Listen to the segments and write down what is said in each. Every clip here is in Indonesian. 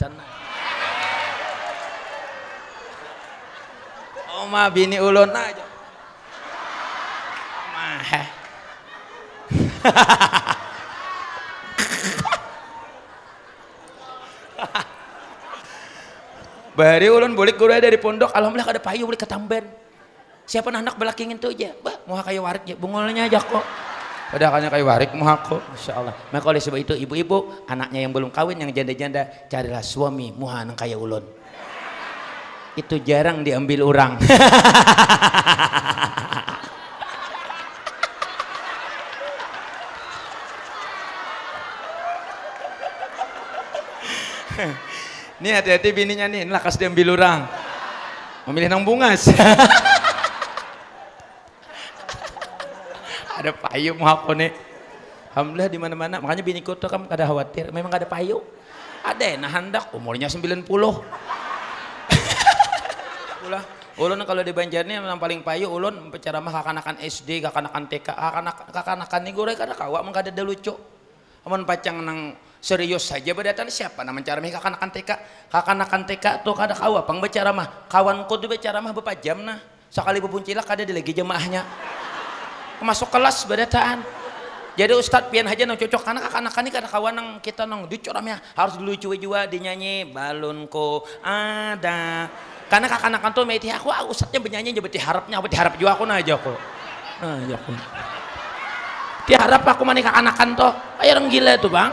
dan Oma oh, bini ulun aja. Mah. Eh. Bari ulun bulik guru dari pondok, alhamdulillah ada payu bulik ketamben. Siapa nah anak belakangin tuh aja, bah mau kayak warik ya, bungolnya aja kok kanya kayak warik mah aku. Masya Allah. Maka oleh sebab itu ibu-ibu, anaknya yang belum kawin, yang janda-janda, carilah suami nang kaya ulun. Itu jarang diambil orang. nih hati-hati bininya nih, lakas diambil orang. Memilih nang bungas. ada payung nih Alhamdulillah di mana-mana. Makanya bini kota kamu kada khawatir. Memang ada payung. Ada ya nah handak umurnya 90. Ulah ulun kalau di ini yang paling payu ulun bicara mah kakanakan SD, kakanakan TK, kakanakan kakanakan nih gue kada kawa mengkada ada lucu. Amun pacang nang serius saja berdatan siapa nama cara mereka kakanakan TK, kakanakan TK tuh kada kawa pang bicara mah kawanku tuh bicara mah jam, nah. Sekali bebuncilak kada di lagi jemaahnya masuk kelas badataan jadi Ustadz pian aja nang cocok karena anak-anak ini kada kawan nang kita nang dicoram ya harus dulu dilucu juga dinyanyi balonku ada karena kakak anak tuh meti aku ah, Ustadznya bernyanyi jadi harapnya apa diharap juga aku nah aja aku nah aku diharap aku mani kakak anak tuh ayo orang gila tuh bang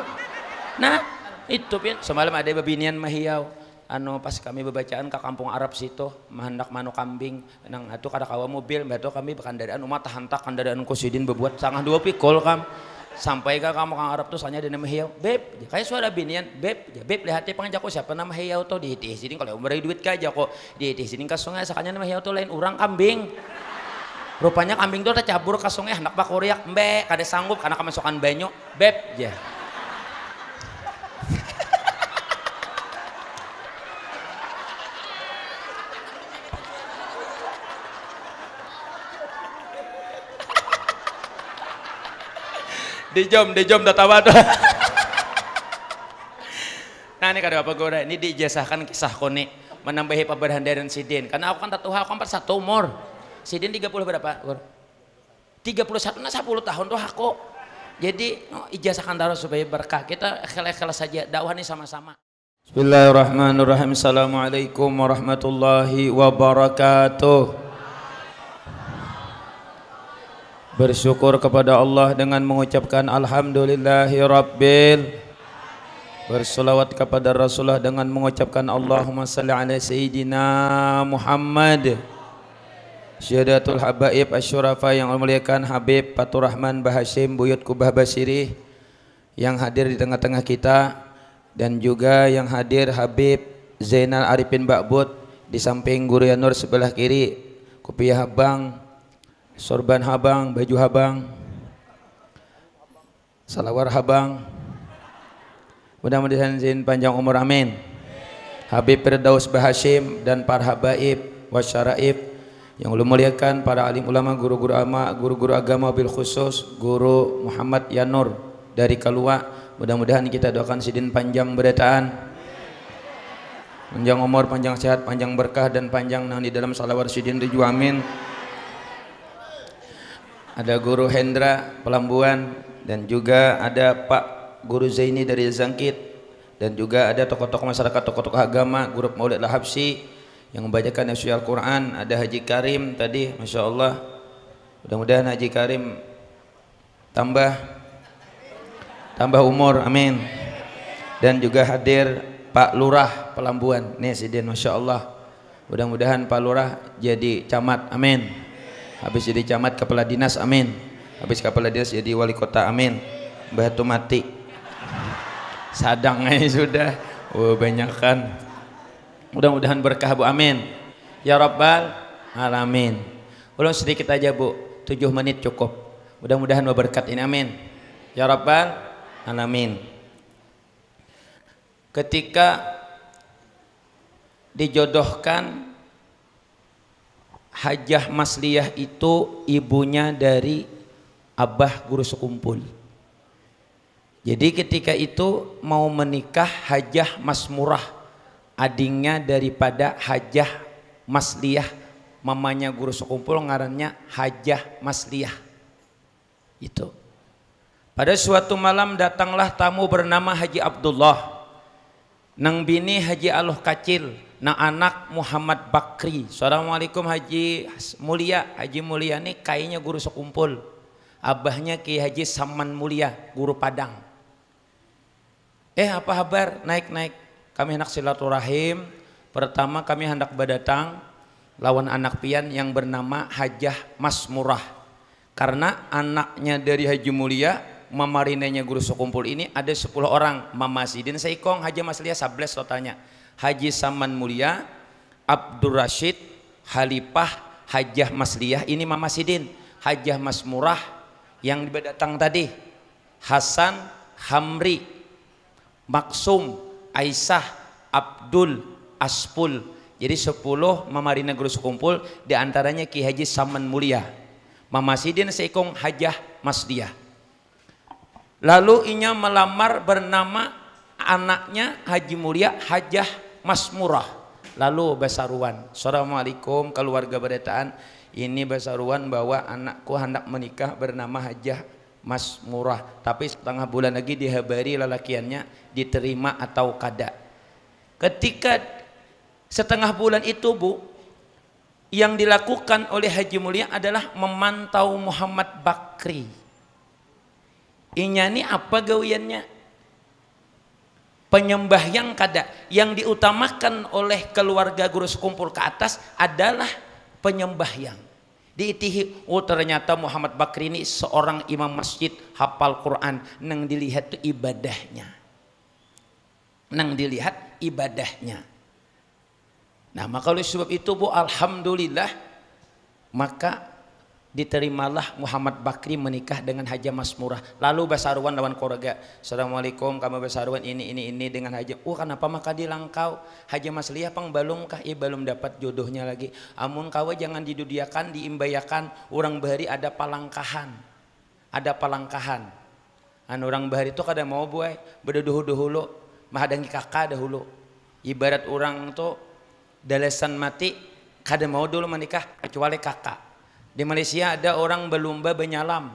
nah itu pian semalam ada babinian mahiau anu pas kami bebacaan ke kampung Arab situ mahendak manu kambing nang atuh kada kawa mobil batu kami bekandaan umat tahantak anu kusidin bebuat sangat dua pikol kam sampai ke kamu kang Arab tuh hanya dia nama hiau beb kayak suara binian beb ya beb lihat ya, pengen jago siapa nama hiau tuh di di sini kalau beri duit kaya jago di di sini ke sungai sakanya nama hiau tuh lain orang kambing rupanya kambing tuh tercabur cabur ke sungai hendak bakuriak mbe kada sanggup karena kemasukan banyak, beb ya dijom dijom tatawa nah ini kadang apa gue ini dijasahkan kisah kone menambahi paberhandaran sidin karena aku kan tatuha aku kan satu umur sidin 30 berapa gur 31 nah 10 tahun tuh aku jadi no, ijazahkan taruh supaya berkah kita ikhlas saja dakwah ini sama-sama Bismillahirrahmanirrahim Assalamualaikum warahmatullahi wabarakatuh Bersyukur kepada Allah dengan mengucapkan rabbil Bersolawat kepada Rasulullah dengan mengucapkan Allahumma salli ala Sayyidina Muhammad Syedatul Habaib Asyurafa yang memuliakan Habib Patur Rahman Bahashim Buyut Kubah Basiri Yang hadir di tengah-tengah kita Dan juga yang hadir Habib Zainal Arifin Bakbut Di samping Guru Yanur sebelah kiri Kupiah Abang sorban habang, baju habang, salawar habang. Mudah-mudahan izin panjang umur amin. Habib Firdaus Bahashim dan para habaib wasyaraif yang ulun muliakan para alim ulama guru-guru agama guru-guru agama bil khusus guru Muhammad Yanur dari Kalua mudah-mudahan kita doakan sidin panjang beretaan panjang umur panjang sehat panjang berkah dan panjang nang di dalam salawat sidin tujuh amin ada Guru Hendra Pelambuan dan juga ada Pak Guru Zaini dari Zangkit dan juga ada tokoh-tokoh masyarakat, tokoh-tokoh agama, grup Maulid Lahapsi yang membacakan Nafsi Al-Quran, ada Haji Karim tadi, Masya Allah mudah-mudahan Haji Karim tambah tambah umur, amin dan juga hadir Pak Lurah Pelambuan, nih Sidin Masya Allah mudah-mudahan Pak Lurah jadi camat, amin habis jadi camat kepala dinas amin habis kepala dinas jadi wali kota amin batu mati sadang aja sudah oh, banyak kan mudah-mudahan berkah bu amin ya rabbal alamin ulang sedikit aja bu tujuh menit cukup mudah-mudahan berkat ini amin ya rabbal alamin ketika dijodohkan Hajah Masliyah itu ibunya dari Abah Guru Sekumpul. Jadi ketika itu mau menikah Hajah Masmurah adingnya daripada Hajah Masliyah mamanya Guru Sekumpul ngarannya Hajah Masliyah. Itu. Pada suatu malam datanglah tamu bernama Haji Abdullah. Nang bini Haji Aloh Kacil na anak Muhammad Bakri. Assalamualaikum Haji Mulia. Haji Mulia ini kayaknya guru sekumpul. Abahnya Ki Haji Saman Mulia, guru Padang. Eh apa kabar? Naik-naik. Kami hendak silaturahim. Pertama kami hendak berdatang lawan anak pian yang bernama Hajah Mas Murah. Karena anaknya dari Haji Mulia, mamarinenya guru sekumpul ini ada 10 orang. Mama Sidin Seikong, Haji Mas Lia, sables totalnya Haji Saman Mulia, Abdur Rashid, Halipah, Hajah Masliyah, ini Mama Sidin, Hajah Mas Murah yang datang tadi, Hasan, Hamri, Maksum, Aisyah, Abdul, Aspul. Jadi sepuluh Mama Rina Gurus kumpul diantaranya Ki Haji Saman Mulia. Mama Sidin seikong Hajah Masliyah. Lalu inya melamar bernama anaknya Haji Mulia Hajah Mas Murah lalu Basaruan Assalamualaikum keluarga berdataan ini Basaruan bahwa anakku hendak menikah bernama Hajah Mas Murah tapi setengah bulan lagi dihabari lelakiannya diterima atau kada ketika setengah bulan itu bu yang dilakukan oleh Haji Mulia adalah memantau Muhammad Bakri inyani apa gawiannya Penyembah yang kada yang diutamakan oleh keluarga guru sekumpul ke atas adalah penyembah yang diitihi oh ternyata Muhammad Bakri ini seorang imam masjid hafal Quran nang dilihat tuh ibadahnya nang dilihat ibadahnya nah maka oleh sebab itu bu alhamdulillah maka diterimalah Muhammad Bakri menikah dengan Haji Mas Murah Lalu Basaruan lawan keluarga. Assalamualaikum kamu Basaruan ini ini ini dengan Haji Oh kenapa maka di langkau Haja Masliah pang belum kah? Ia belum dapat jodohnya lagi. Amun kawa jangan didudiakan, diimbayakan. Orang bahari ada palangkahan. Ada palangkahan. An orang bahari itu kadang mau buai berduduh dahulu mahadangi kakak dahulu. Ibarat orang tuh dalesan mati kadang mau dulu menikah kecuali kakak di Malaysia ada orang berlumba benyalam.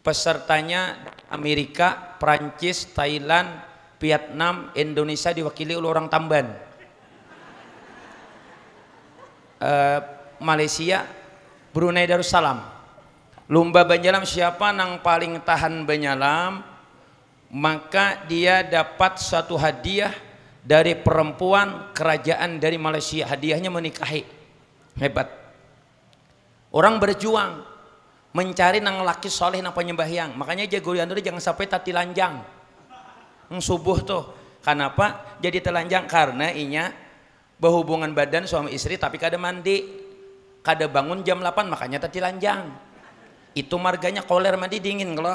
Pesertanya Amerika, Prancis, Thailand, Vietnam, Indonesia diwakili oleh orang Tamban. Uh, Malaysia, Brunei Darussalam. Lumba benyalam siapa nang paling tahan benyalam maka dia dapat satu hadiah dari perempuan kerajaan dari Malaysia. Hadiahnya menikahi. Hebat. Orang berjuang mencari nang laki soleh nang penyembah yang Makanya jago yang jangan sampai tati lanjang. Nang subuh tuh. Kenapa? Jadi telanjang karena inya berhubungan badan suami istri tapi kada mandi. Kada bangun jam 8 makanya tati lanjang. Itu marganya koler mandi dingin kalau.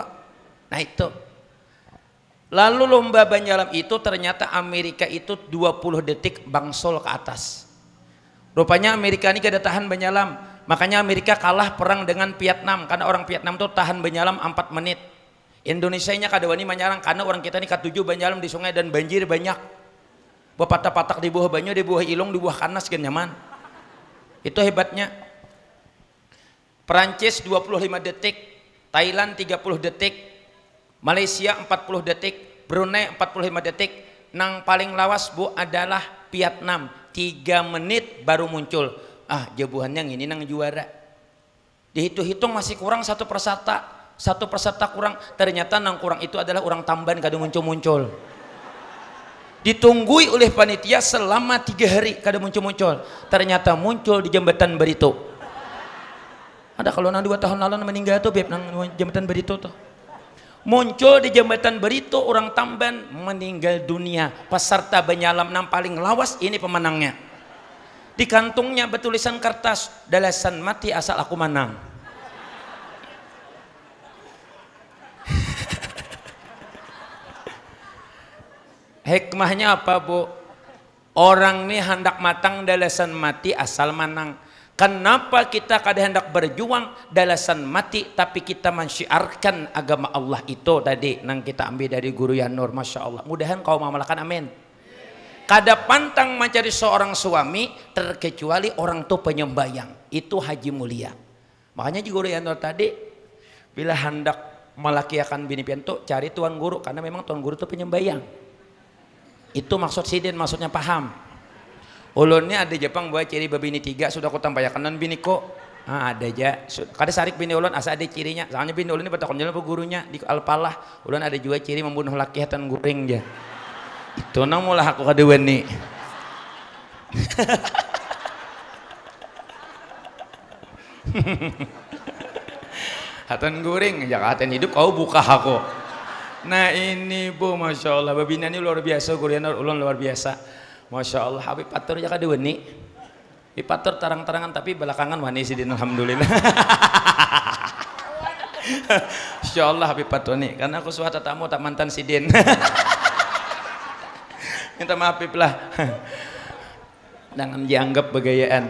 Nah itu. Lalu lomba banyalam itu ternyata Amerika itu 20 detik bangsol ke atas. Rupanya Amerika ini kada tahan banyalam Makanya Amerika kalah perang dengan Vietnam karena orang Vietnam tuh tahan banyalam 4 menit. Indonesia nya wani menyerang karena orang kita ini katujuh banyalam di sungai dan banjir banyak. patah-patah di buah banyu, di buah ilung, di buah kanas kan nyaman. Itu hebatnya. Perancis 25 detik, Thailand 30 detik, Malaysia 40 detik, Brunei 45 detik. Nang paling lawas Bu adalah Vietnam, 3 menit baru muncul ah jabuhannya yang ini nang juara dihitung-hitung masih kurang satu persata satu persata kurang ternyata nang kurang itu adalah orang tamban kada muncul-muncul ditunggui oleh panitia selama tiga hari kada muncul-muncul ternyata muncul di jembatan Berito. ada kalau nang dua tahun lalu meninggal tuh beb nang jembatan Berito tuh muncul di jembatan Berito orang Tamban meninggal dunia peserta benyalam nang paling lawas ini pemenangnya di kantungnya bertulisan kertas dalasan mati asal aku menang hikmahnya apa bu orang ini hendak matang dalasan mati asal menang kenapa kita kadang hendak berjuang dalasan mati tapi kita mensyiarkan agama Allah itu tadi nang kita ambil dari guru yang nur Masya Allah mudahan kau mamalakan amin kada pantang mencari seorang suami terkecuali orang tua penyembayang itu haji mulia makanya juga yang tadi bila hendak melakiakan bini pintu, cari tuan guru karena memang tuan guru itu penyembayang itu maksud sidin maksudnya paham ulunnya ada Jepang buat ciri babini tiga sudah kutampayakan non bini kok Ah, ada aja. Kada sarik bini ulun asa ada cirinya. Soalnya bini ulun ini bertakon jalan gurunya di alpalah. Ulun ada juga ciri membunuh laki hatan guring aja nang mulah aku kadewen nih. Hatan guring, Jakartaan ya hidup kau buka aku. Nah ini bu, masya Allah, babina ini luar biasa, gurianer ulun luar biasa. Masya Allah, habib patur ya kade weni. Di patur tarang-tarangan tapi belakangan wani sidin alhamdulillah. Insya Allah habib patur nih, karena aku suatu tamu tak mantan sidin. sama pip lah. Jangan dianggap begayaan.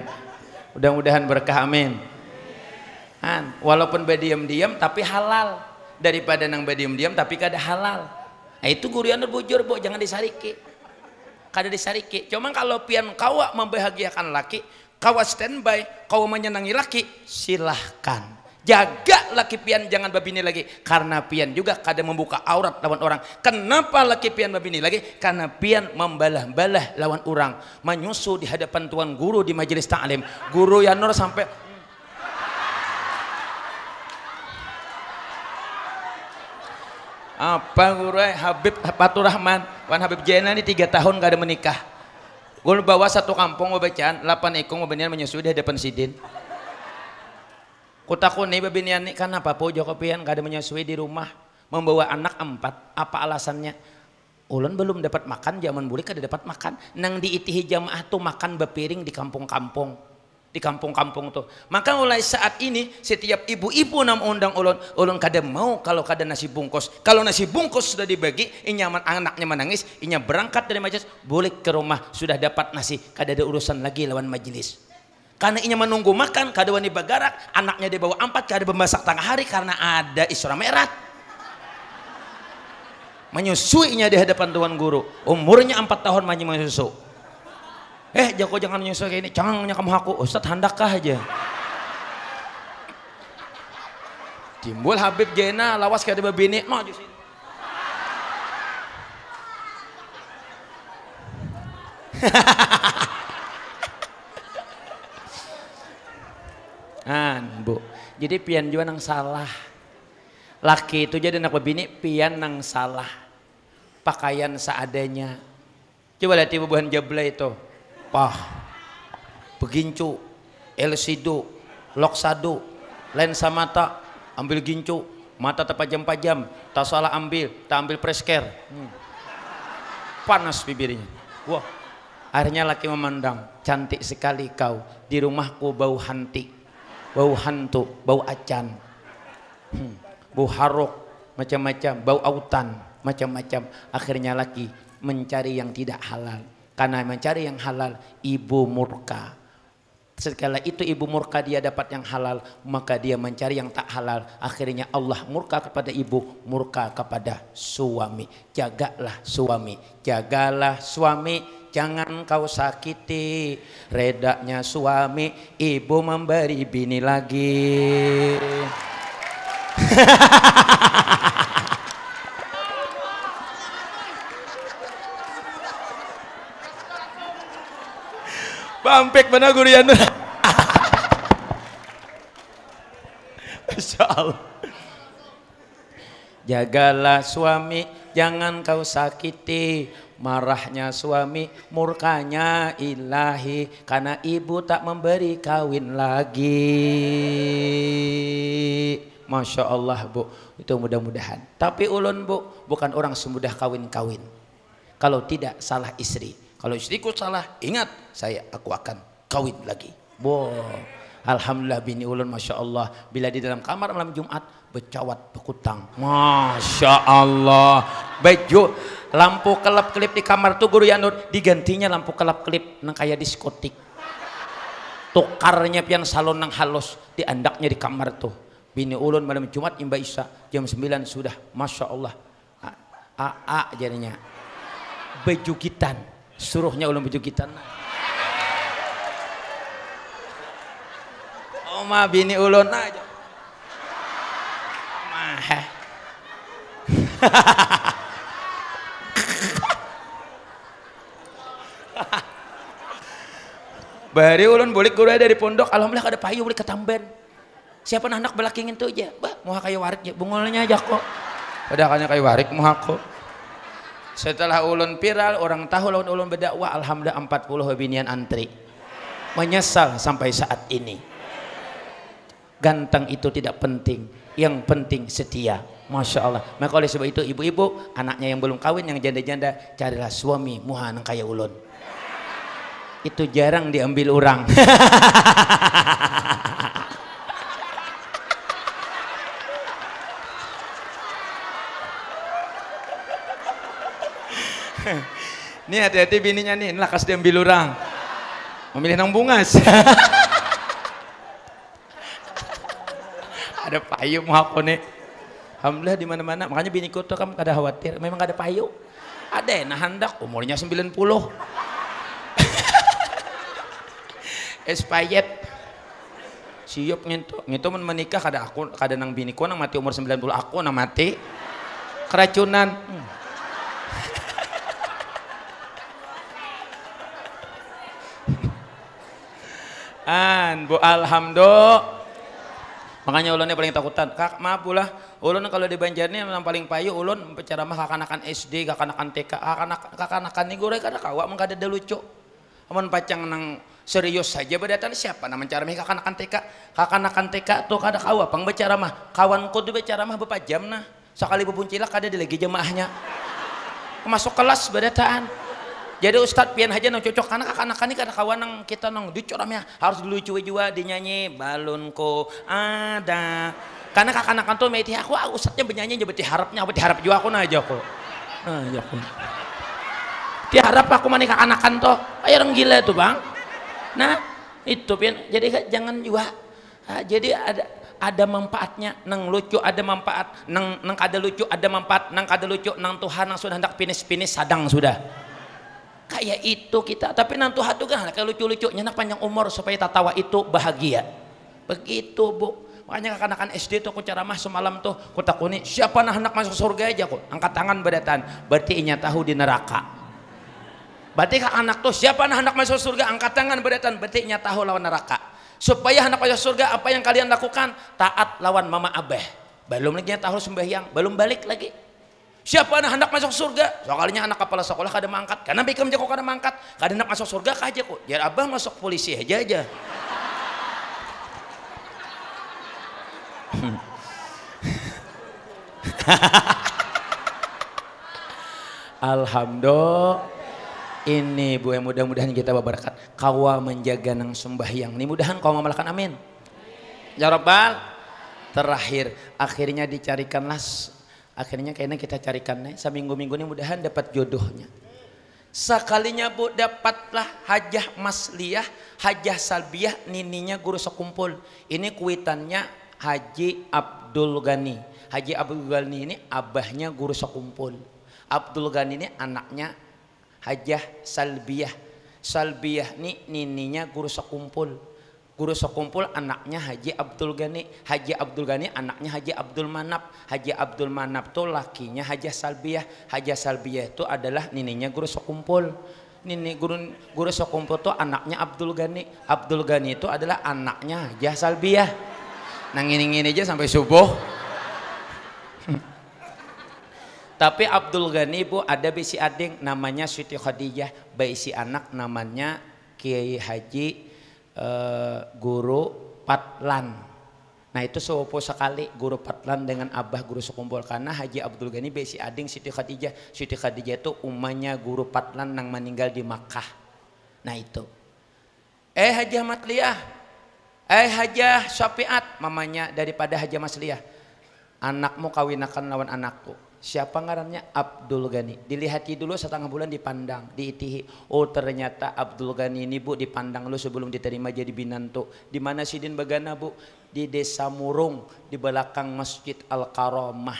Mudah-mudahan berkah amin. Han. walaupun berdiam-diam tapi halal. Daripada nang berdiam-diam tapi kada halal. Nah, itu gurian bujur, Bu, jangan disariki. Kada disariki. Cuma kalau pian kawa membahagiakan laki, kawa standby, kawa menyenangi laki, silahkan. Jaga laki pian jangan babini lagi. Karena pian juga kadang membuka aurat lawan orang. Kenapa laki pian babini lagi? Karena pian membalah-balah lawan orang. Menyusu di hadapan tuan guru di majelis ta'lim. Guru Yanur sampai apa guru eh? Habib Fatur Rahman Wan Habib Jena ini tiga tahun gak ada menikah gue bawa satu kampung bacaan 8 ekong benar menyusui di hadapan sidin nih babi nianik, kan apa po Jokopian ada menyusui di rumah membawa anak empat apa alasannya? Ulun belum dapat makan zaman bulik kada dapat makan nang diitihi jamaah tuh makan bepiring di kampung-kampung di kampung-kampung tuh. Maka mulai saat ini setiap ibu-ibu nam undang ulun, ulun kada mau kalau kada nasi bungkus. Kalau nasi bungkus sudah dibagi, inya anaknya menangis, inya berangkat dari majelis, boleh ke rumah sudah dapat nasi, kada ada urusan lagi lawan majelis. Karena inya menunggu makan, kada wani bergerak, anaknya dia bawa empat, kada bermasak tengah hari karena ada isra merat. Menyusuinya di hadapan tuan guru. Umurnya empat tahun masih menyusu. Eh, jago jangan menyusui kayak ini. Cangnya kamu aku. Ustadz handakah aja. Timbul Habib Jena lawas kada bini No, di sini. Hahaha. An, bu. Jadi pian juga nang salah. Laki itu jadi anak bini pian nang salah. Pakaian seadanya. Coba lihat ibu buhan jablay itu. Pah. Begincu. Elsidu. Loksadu. Lensa mata. Ambil gincu. Mata terpajam-pajam. Tak salah ambil. Tak ambil presker. Hmm. Panas bibirnya. Wah. Akhirnya laki memandang. Cantik sekali kau. Di rumahku bau hantik bau hantu, bau acan, hmm. bau harok, macam-macam, bau autan, macam-macam. Akhirnya laki mencari yang tidak halal. Karena mencari yang halal, ibu murka. Segala itu ibu murka dia dapat yang halal, maka dia mencari yang tak halal. Akhirnya Allah murka kepada ibu, murka kepada suami. Jagalah suami, jagalah suami, jangan kau sakiti. Redaknya suami, ibu memberi bini lagi. pampek mana gurian jagalah suami jangan kau sakiti marahnya suami murkanya ilahi karena ibu tak memberi kawin lagi Masya Allah bu itu mudah-mudahan tapi ulun bu bukan orang semudah kawin-kawin kalau tidak salah istri kalau istriku salah, ingat saya aku akan kawin lagi. Wow. Alhamdulillah bini ulun Masya Allah Bila di dalam kamar malam Jumat Becawat bekutang Masya Allah Bejo Lampu kelap-kelip di kamar tuh guru Yanur Digantinya lampu kelap-kelip Nang kayak diskotik Tukarnya pian salon nang halus Diandaknya di kamar tuh Bini ulun malam Jumat imba Isa Jam sembilan sudah Masya Allah A-a jadinya bejukitan suruhnya ulun bujuk kita oma bini ulun aja mah Bari ulun bulik gula dari pondok, alhamdulillah ada payu bulik ketamben. Siapa anak belakingin tuh aja, bah, muha kayu warik ya, bungolnya aja kok. Padahal kayu warik muha kok. Setelah ulun viral, orang tahu lawan ulun berdakwah, alhamdulillah 40 binian antri. Menyesal sampai saat ini. Ganteng itu tidak penting, yang penting setia. Masya Allah. Maka oleh sebab itu ibu-ibu, anaknya yang belum kawin, yang janda-janda, carilah suami muhan kaya ulun. Itu jarang diambil orang. nih hati-hati bininya nih, lah kasih diambil orang. Memilih nang bungas. ada payung nih, Alhamdulillah di mana-mana. Makanya biniku tuh kan kada khawatir, memang ada payu, Ada ya, nah handak umurnya 90. Espayet. Siap ngintu, ngintu men menikah kada aku kada nang biniku nang mati umur 90 aku nang mati keracunan. Hmm. An, bu alhamdulillah. Makanya ulunnya paling takutan. Kak, maaf pula, ulun kalau di Banjarnya yang paling payu ulun bicara mah kakanakan SD, kakanakan TK, kakanak kakanakan ini goreng kada kawa mengkada ada lucu. Amun pacang nang serius saja berdatan siapa nama cara mah kakanakan TK, kakanakan TK tuh kada kawa pang bicara mah kau tuh bicara mah jam nah. Sekali bepuncilah kada di lagi jemaahnya. Masuk kelas bedataan jadi ustad pian aja nang cocok karena anak-anak ini karena kawan nang kita nang dicoramnya harus dilucu juga dinyanyi balonku ada karena kakak anak tuh meti aku ustadnya Ustadznya bernyanyi aja beti harapnya beti harap juga aku naja nah, aku naja nah, aku diharap aku mana kakak anak tuh ayo orang gila tuh bang nah itu pian jadi jangan juga ah, jadi ada ada manfaatnya nang lucu ada manfaat nang nang kada lucu ada manfaat nang kada lucu nang Tuhan nang sudah hendak finish finish sadang sudah kayak itu kita tapi nantu hatu kan kayak lucu lucu Nyenak panjang umur supaya tatawa itu bahagia begitu bu makanya anak-anak SD tuh aku ceramah semalam tuh aku takuni siapa nah anak masuk surga aja kok angkat tangan beratan berarti inya tahu di neraka berarti kak anak tuh siapa nah anak masuk surga angkat tangan beratan berarti inya tahu lawan neraka supaya anak masuk surga apa yang kalian lakukan taat lawan mama abah belum lagi tahu sembahyang belum balik lagi siapa anak hendak masuk surga Soalnya anak kepala sekolah kada mangkat karena bikin jago kada mangkat kada hendak masuk surga kaja kok jadi abah masuk polisi aja aja Alhamdulillah ini bu yang mudah-mudahan kita berkat kawa menjaga nang sembahyang ini mudahan kau memalakan amin ya Rabbal terakhir akhirnya dicarikanlah Akhirnya kayaknya kita carikan nih seminggu-minggu ini mudahan dapat jodohnya. Sekalinya bu dapatlah hajah masliyah, hajah Salbiyah nininya guru sekumpul. Ini kuitannya Haji Abdul Ghani. Haji Abdul Ghani ini abahnya guru sekumpul. Abdul Ghani ini anaknya hajah Salbiyah. Salbiyah ini nininya guru sekumpul guru sekumpul anaknya Haji Abdul Ghani Haji Abdul Ghani anaknya Haji Abdul Manap Haji Abdul Manap tuh lakinya Haji Salbiah Haji Salbiah itu adalah nininya guru sekumpul nini guru guru sokumpul tuh anaknya Abdul Ghani Abdul Ghani itu adalah anaknya Haji Salbiah nah ini aja sampai subuh tapi Abdul Ghani bu ada bisi ading namanya Siti Khadijah bayi anak namanya Kiai Haji Eh, guru Patlan. Nah itu sewopo sekali guru Patlan dengan abah guru sekumpul karena Haji Abdul Ghani besi ading Siti Khadijah. Siti Khadijah itu umanya guru Patlan yang meninggal di Makkah. Nah itu. Eh Haji Ahmad Liah. Eh Haji Syafiat mamanya daripada Haji Masliah. Anakmu kawinakan lawan anakku. Siapa ngarannya? Abdul Ghani. Dilihati dulu setengah bulan dipandang, diitihi. Oh ternyata Abdul Ghani ini bu dipandang lu sebelum diterima jadi binantu. Di mana Sidin Bagana bu? Di desa Murung, di belakang Masjid Al-Karomah.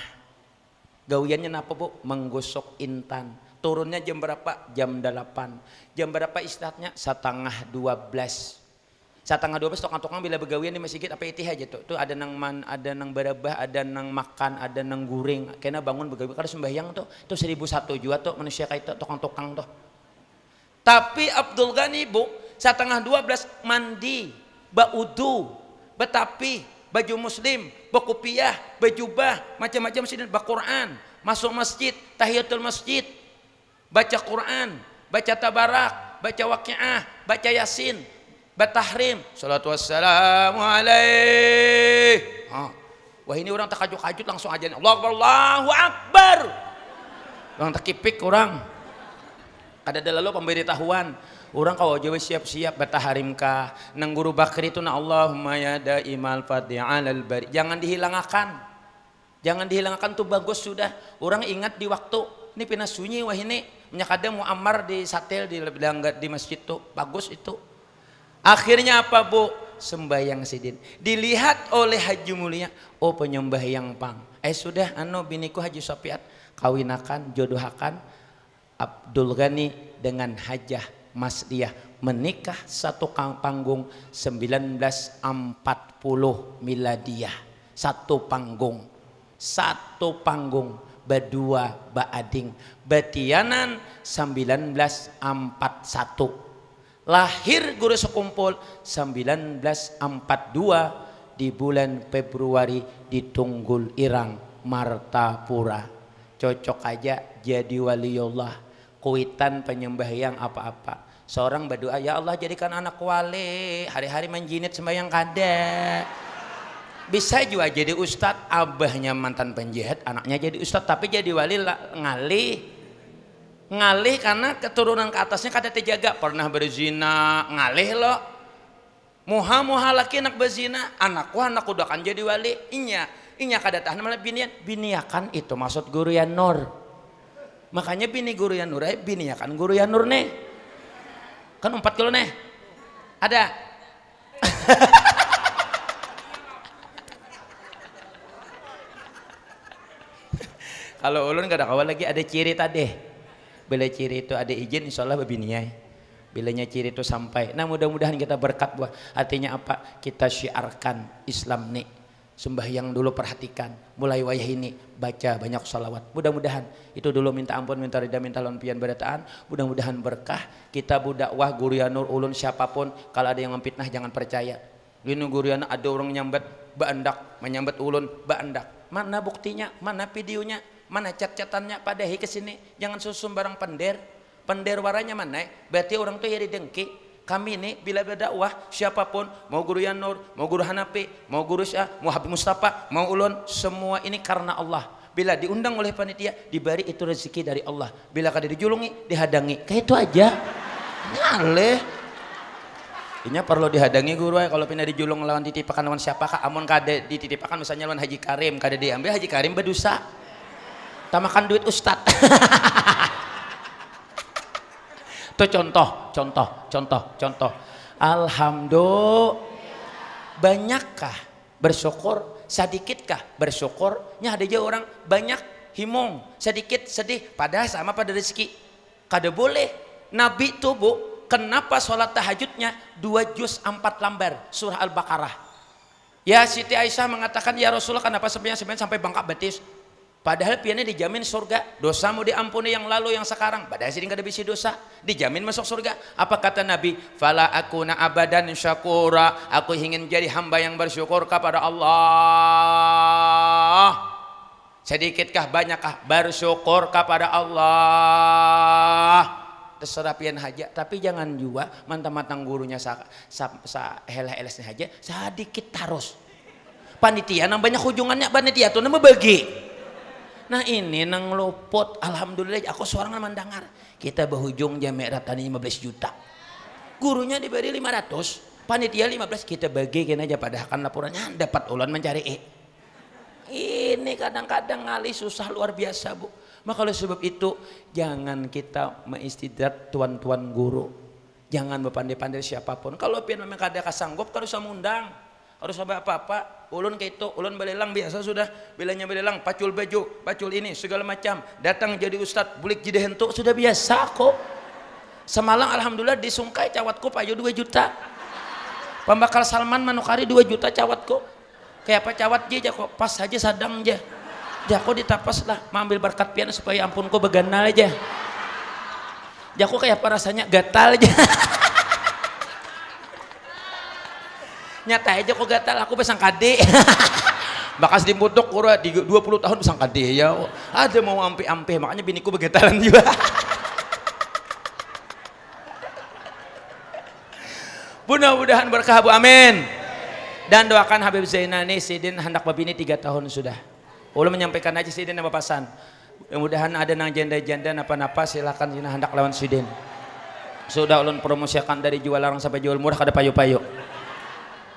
Gawiannya apa bu? Menggosok intan. Turunnya jam berapa? Jam delapan Jam berapa istirahatnya? Setengah dua belas dua belas tokang-tokang bila begawian di masjid apa itu aja tuh. Tuh ada nang man, ada nang berabah, ada nang makan, ada nang guring. Kena bangun begawian karena sembahyang tuh. Tuh seribu satu juta tuh manusia tuh tokang-tokang tuh. Tapi Abdul Ghani bu, dua belas mandi, baudu, betapi, baju muslim, baju bah, macam-macam sini Quran, masuk masjid, tahiyatul masjid, baca Quran, baca tabarak, baca waqiah, baca yasin, Batahrim. Salatu wassalamu alaih. Ha. Wah ini orang terkajut kajut langsung aja. Allah Akbar, Allahu Akbar. Orang terkipik orang. Ada dalalu pemberitahuan. Orang kau jawa siap-siap bataharim kah. Nang guru bakri itu na Allahumma ya daimal al bari. Jangan dihilangkan. Jangan dihilangkan tuh bagus sudah. Orang ingat di waktu ini pina sunyi wah ini. Menyakada Muammar di satel di di masjid tuh. Bagus itu Akhirnya apa bu? Sembahyang sidin. Dilihat oleh Haji Mulia, oh penyembah yang pang. Eh sudah, ano biniku Haji Sopiat, kawinakan, jodohakan Abdul Ghani dengan Hajah Mas Diah menikah satu kang panggung 1940 miladiah satu panggung satu panggung berdua baading batianan 1941 lahir guru sekumpul 1942 di bulan Februari di Tunggul Irang Martapura cocok aja jadi waliullah kuitan penyembah yang apa-apa seorang berdoa ya Allah jadikan anak wali hari-hari menjinit sembahyang kade bisa juga jadi ustadz abahnya mantan penjahat anaknya jadi ustadz tapi jadi wali ngalih ngalih karena keturunan ke atasnya kata terjaga pernah berzina ngalih lo muha muha laki anak berzina anakku anak udah kan jadi wali inya inya kada tahan malah binian biniakan itu maksud guru yang nur makanya bini guru yang nur eh, biniakan guru yang nur nih kan empat kilo nih ada kalau ulun gak ada kawal lagi ada ciri tadi bila ciri itu ada izin insya Allah bebiniai bilanya ciri itu sampai nah mudah-mudahan kita berkat buah. artinya apa kita syiarkan Islam nih sembahyang dulu perhatikan mulai wayah ini baca banyak salawat mudah-mudahan itu dulu minta ampun minta rida minta lompian berataan mudah-mudahan berkah kita budak wah budakwah Nur ulun siapapun kalau ada yang memfitnah jangan percaya ini guriana ada orang nyambat Baandak. menyambat ulun Baandak. mana buktinya mana videonya Mana cat-catannya pada hei kesini. Jangan susun barang pender. Pender warnanya mana? Berarti orang tuh jadi dengki. Kami ini bila berdakwah siapapun mau guru Yanur, mau guru Hanafi, mau guru Syah, mau Habib Mustafa, mau Ulun, semua ini karena Allah. Bila diundang oleh panitia, diberi itu rezeki dari Allah. Bila kada dijulungi, dihadangi. Kayak itu aja. Ngaleh. Ini perlu dihadangi guru ya kalau pindah dijulung lawan titipakan lawan siapa kak amun kada dititipakan misalnya lawan Haji Karim kada diambil Haji Karim berdosa tamakan duit ustad itu contoh contoh contoh contoh alhamdulillah banyakkah bersyukur bersyukur? bersyukurnya ada aja orang banyak himung, sedikit sedih padahal sama pada rezeki kada boleh nabi tuh bu kenapa sholat tahajudnya dua juz empat lambar surah al-baqarah ya Siti Aisyah mengatakan ya Rasulullah kenapa sembilan sembilan sampai bangka betis Padahal piannya dijamin surga, dosamu diampuni yang lalu yang sekarang. Padahal nggak kada bisi dosa, dijamin masuk surga. Apa kata Nabi? Fala aku na abadan syakura. Aku ingin jadi hamba yang bersyukur kepada Allah. Sedikitkah banyakkah bersyukur kepada Allah. Terserah pian haja, tapi jangan juga mantang-mantang gurunya sa, sa, sa helah elesnya haja, sedikit tarus. Panitia, nang banyak hujungannya panitia tuh nama bagi. Nah ini nang luput alhamdulillah aku seorang mendengar. Kita berhujung jamek ratani 15 juta. Gurunya diberi 500, panitia 15 kita bagi kena aja kan laporannya ah, dapat ulan mencari e. Ini kadang-kadang ngali susah luar biasa bu. Maka oleh sebab itu jangan kita mengistidrat tuan-tuan guru. Jangan berpandai-pandai siapapun. Kalau pian memang kada kasanggup harus sama undang. Harus sampai apa-apa ulun ke itu ulun belelang biasa sudah bilangnya belelang pacul baju pacul ini segala macam datang jadi ustad bulik jadi hentuk sudah biasa kok semalam alhamdulillah disungkai cawatku payo 2 juta pembakar Salman manukari 2 juta cawatku kayak apa cawat dia kok pas aja sadang aja jago ditapas lah mengambil berkat pian supaya ampunku beganal aja jago kayak apa rasanya gatal aja nyata aja kok gatal aku pesan kade bakas di kura di 20 tahun pesan kade ya ada mau ampe-ampe makanya biniku begetaran juga mudah-mudahan berkah bu amin dan doakan Habib Zainani Sidin hendak babini tiga tahun sudah Allah menyampaikan aja Sidin yang pasan mudah-mudahan ada nang janda-janda apa-apa napa silahkan hendak lawan Sidin sudah ulun promosikan dari jual larang sampai jual murah ada payu-payu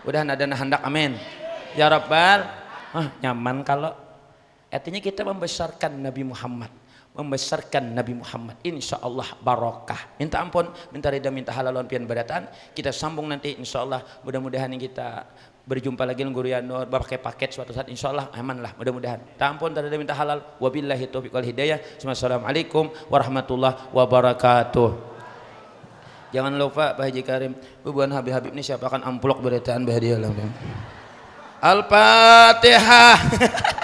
udah ada hendak amin ya Rabbal ah, nyaman kalau artinya kita membesarkan Nabi Muhammad membesarkan Nabi Muhammad insya Allah barokah minta ampun minta ridha minta halal pian berataan kita sambung nanti insya Allah mudah-mudahan kita berjumpa lagi dengan Guru Yanur pakai paket suatu saat insya Allah aman lah mudah-mudahan minta ampun minta minta halal wabillahi taufiq wal hidayah Assalamualaikum warahmatullahi wabarakatuh Jangan lupa Pak Haji Karim, bubuhan Habib Habib ini siapa akan amplok beritaan berhadiah Al-Fatihah.